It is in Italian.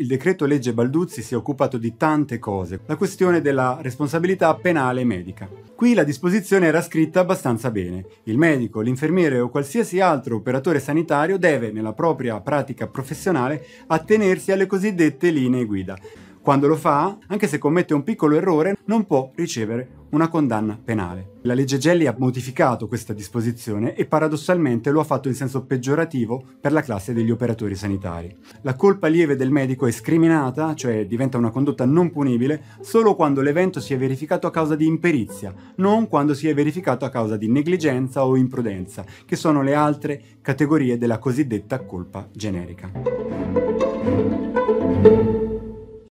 il decreto legge Balduzzi si è occupato di tante cose, la questione della responsabilità penale medica. Qui la disposizione era scritta abbastanza bene. Il medico, l'infermiere o qualsiasi altro operatore sanitario deve, nella propria pratica professionale, attenersi alle cosiddette linee guida. Quando lo fa, anche se commette un piccolo errore, non può ricevere una condanna penale. La legge Gelli ha modificato questa disposizione e paradossalmente lo ha fatto in senso peggiorativo per la classe degli operatori sanitari. La colpa lieve del medico è scriminata, cioè diventa una condotta non punibile, solo quando l'evento si è verificato a causa di imperizia, non quando si è verificato a causa di negligenza o imprudenza, che sono le altre categorie della cosiddetta colpa generica.